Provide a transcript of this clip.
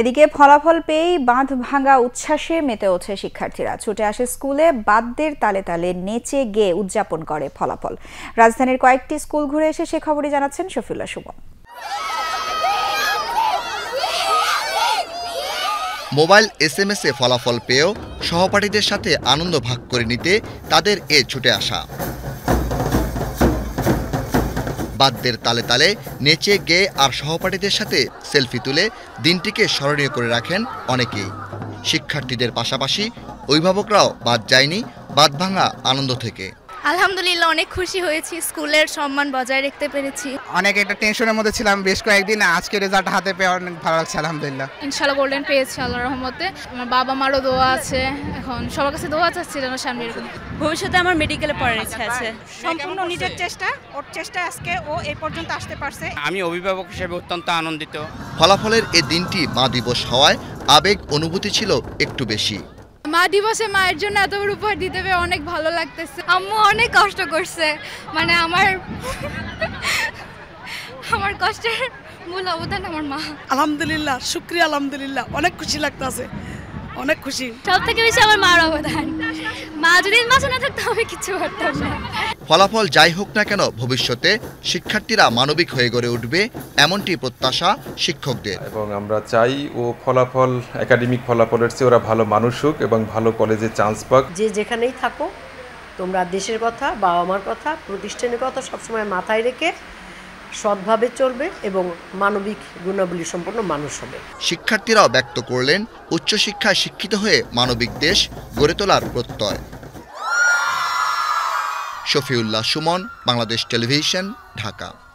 এদিকে ফলাফল পেয়েই বাঁধ ভাঙা উচ্ছ্বাসে মেতে ওঠে শিক্ষার্থীরা ছুটে আসে স্কুলে বাদদের তালে তালে নেচে গেয়ে উদযাপন করে ফলাফল রাজধানীর কয়েকটি স্কুল ঘুরে এসে সে খবরই জানাচ্ছেন Shafiullah Sumon mobile S M A ফলাফল পেয়েও সহপাঠীদের সাথে আনন্দ ভাগ করে নিতে তাদের এ ছুটে আসা বাদ্যের তালে তালে নেচে গেয়ে আর সহপাঠীদের সাথে সেলফি তুলে দিনটিকে স্মরণীয় করে রাখেন অনেকেই শিক্ষার্থীদের পাশাপাশি অভিভাবকরাও বাদ যায়নি বাদ ভাঙা আনন্দ থেকে আলহামদুলিল্লাহ অনেক খুশি হয়েছি স্কুলের সম্মান বজায় রাখতে পেরেছি অনেক একটা টেনশনের মধ্যে ছিলাম বেশ কয়েকদিন আজকে রেজাল্ট হাতে পেয়ে অনেক ভালো লাগছে আলহামদুলিল্লাহ ইনশাআল্লাহ গোল্ডেন পেয়েছি আল্লাহর রহমতে আমার বাবা মারও দোয়া আছে এখন সবার কাছে দোয়া চাচ্ছি যেন সামনে ভবিষ্যতে আমার মেডিকেলে পড়ার ইচ্ছা আছে সম্পূর্ণ নিজের চেষ্টা ওর চেষ্টা আজকে ও এই পর্যন্ত আসতে পারছে আমি অভিভাবক হিসেবে অত্যন্ত আনন্দিত ফলাফলের এই দিনটি মা দিবস হওয়ায় আবেগ অনুভূতি ছিল একটু বেশি মা দিবসে মায়ের জন্য এত বড় উপহার দিতে পেয়ে অনেক ভালো লাগতেছে আম্মু অনেক কষ্ট করছে মানে আমার আমার কষ্টের মূল অবদান আমার মা আলহামদুলিল্লাহ শুক্রিয়া আলহামদুলিল্লাহ অনেক খুশি লাগতেছে অনেক খুশি সব থেকে বেশি আমার মার অবদান মা যদি মাসে না থাকতো আমি কিছু করতাম না ফলাফল যাই হোক না কেন ভবিষ্যতে শিক্ষার্থীরা মানবিক হয়ে গড়ে উঠবে এমনটি প্রত্যাশা শিক্ষকদের এবং আমরা চাই ও ফলাফল একাডেমিক ফলাফলের চেয়ে ওরা ভালো মানুষ হোক এবং ভালো কলেজে চান্স পাক যে যেখানেই থাকো তোমরা দেশের কথা বাবা মার কথা প্রতিষ্ঠানের কথা সবসময় মাথায় রেখে সৎভাবে চলবে এবং মানবিক গুণাবলী সম্পন্ন মানুষ হবে শিক্ষার্থীরাও ব্যক্ত করলেন উচ্চশিক্ষায় শিক্ষিত হয়ে মানবিক দেশ গড়ে তোলার প্রত্যয় শফিউল্লাহ সুমন বাংলাদেশ টেলিভিশন ঢাকা